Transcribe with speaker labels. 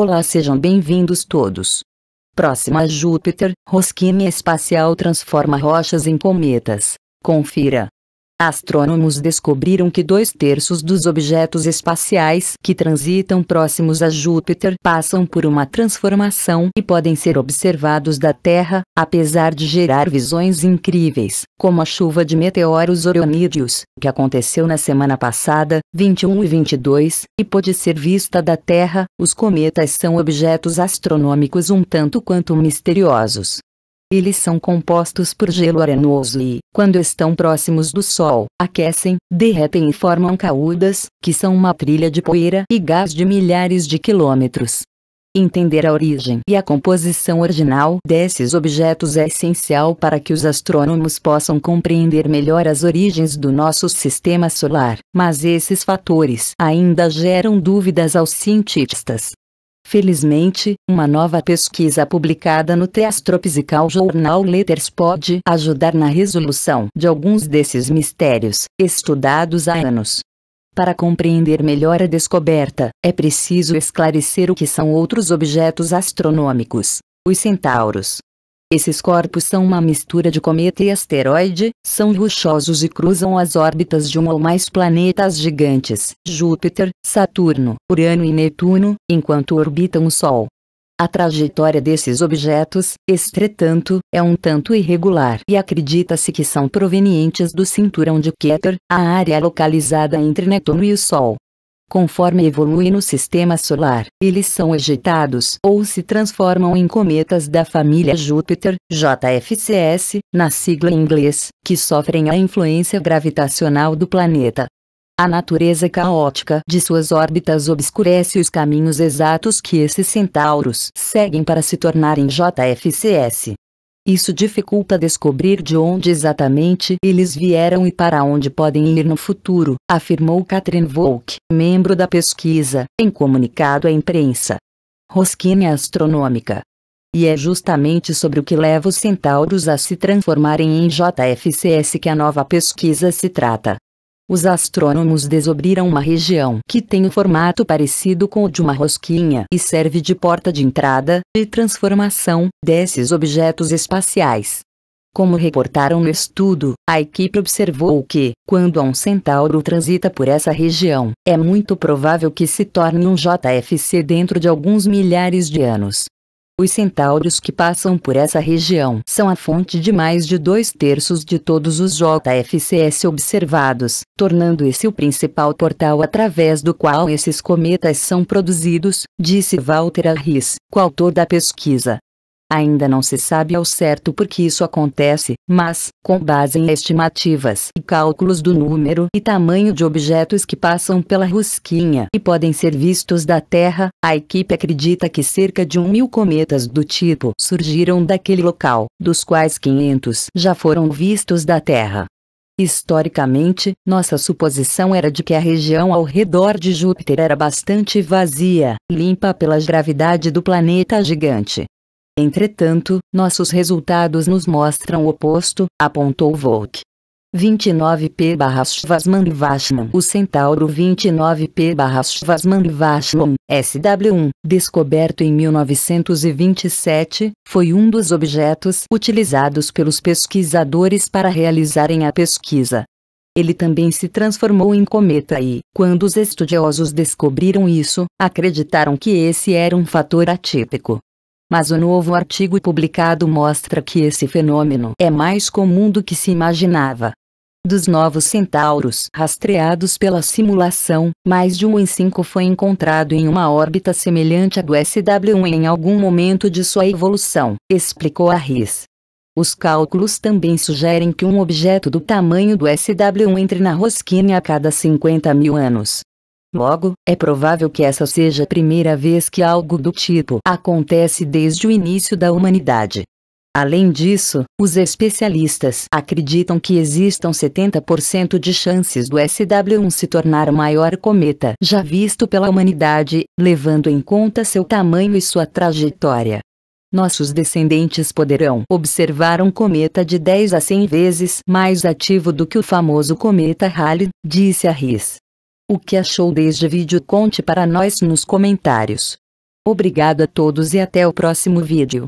Speaker 1: Olá, sejam bem-vindos todos. Próxima a Júpiter, rosquinha espacial transforma rochas em cometas. Confira. Astrônomos descobriram que dois terços dos objetos espaciais que transitam próximos a Júpiter passam por uma transformação e podem ser observados da Terra, apesar de gerar visões incríveis, como a chuva de meteoros orionídeos, que aconteceu na semana passada, 21 e 22, e pode ser vista da Terra. Os cometas são objetos astronômicos um tanto quanto misteriosos, eles são compostos por gelo arenoso e, quando estão próximos do Sol, aquecem, derretem e formam caudas, que são uma trilha de poeira e gás de milhares de quilômetros. Entender a origem e a composição original desses objetos é essencial para que os astrônomos possam compreender melhor as origens do nosso sistema solar, mas esses fatores ainda geram dúvidas aos cientistas. Felizmente, uma nova pesquisa publicada no The Astrophysical Journal Letters pode ajudar na resolução de alguns desses mistérios, estudados há anos. Para compreender melhor a descoberta, é preciso esclarecer o que são outros objetos astronômicos. Os centauros, esses corpos são uma mistura de cometa e asteroide, são rochosos e cruzam as órbitas de um ou mais planetas gigantes, Júpiter, Saturno, Urano e Netuno, enquanto orbitam o Sol. A trajetória desses objetos, entretanto, é um tanto irregular e acredita-se que são provenientes do cinturão de Keter, a área localizada entre Netuno e o Sol. Conforme evolui no sistema solar, eles são ejetados ou se transformam em cometas da família Júpiter, JFCS, na sigla em inglês, que sofrem a influência gravitacional do planeta. A natureza caótica de suas órbitas obscurece os caminhos exatos que esses centauros seguem para se tornarem JFCS. Isso dificulta descobrir de onde exatamente eles vieram e para onde podem ir no futuro, afirmou Katrin Volk, membro da pesquisa, em comunicado à imprensa. Rosquinha astronômica. E é justamente sobre o que leva os centauros a se transformarem em JFCS que a nova pesquisa se trata. Os astrônomos desobriram uma região que tem um formato parecido com o de uma rosquinha e serve de porta de entrada e transformação desses objetos espaciais. Como reportaram no estudo, a equipe observou que, quando um centauro transita por essa região, é muito provável que se torne um JFC dentro de alguns milhares de anos. Os centauros que passam por essa região são a fonte de mais de dois terços de todos os JFCS observados, tornando esse o principal portal através do qual esses cometas são produzidos, disse Walter Harris, coautor da pesquisa. Ainda não se sabe ao certo por que isso acontece, mas, com base em estimativas e cálculos do número e tamanho de objetos que passam pela rosquinha e podem ser vistos da Terra, a equipe acredita que cerca de um mil cometas do tipo surgiram daquele local, dos quais 500 já foram vistos da Terra. Historicamente, nossa suposição era de que a região ao redor de Júpiter era bastante vazia, limpa pela gravidade do planeta gigante. Entretanto, nossos resultados nos mostram o oposto, apontou Volk. 29P-Shvasman Vashman O Centauro 29P-Shvasman Vashman, SW1, descoberto em 1927, foi um dos objetos utilizados pelos pesquisadores para realizarem a pesquisa. Ele também se transformou em cometa e, quando os estudiosos descobriram isso, acreditaram que esse era um fator atípico mas o novo artigo publicado mostra que esse fenômeno é mais comum do que se imaginava. Dos novos centauros rastreados pela simulação, mais de um em cinco foi encontrado em uma órbita semelhante à do SW1 em algum momento de sua evolução, explicou a RIS. Os cálculos também sugerem que um objeto do tamanho do SW1 entre na rosquinha a cada 50 mil anos, Logo, é provável que essa seja a primeira vez que algo do tipo acontece desde o início da humanidade. Além disso, os especialistas acreditam que existam 70% de chances do SW1 se tornar o maior cometa já visto pela humanidade, levando em conta seu tamanho e sua trajetória. Nossos descendentes poderão observar um cometa de 10 a 100 vezes mais ativo do que o famoso cometa Halley, disse a Riz. O que achou deste vídeo conte para nós nos comentários. Obrigado a todos e até o próximo vídeo.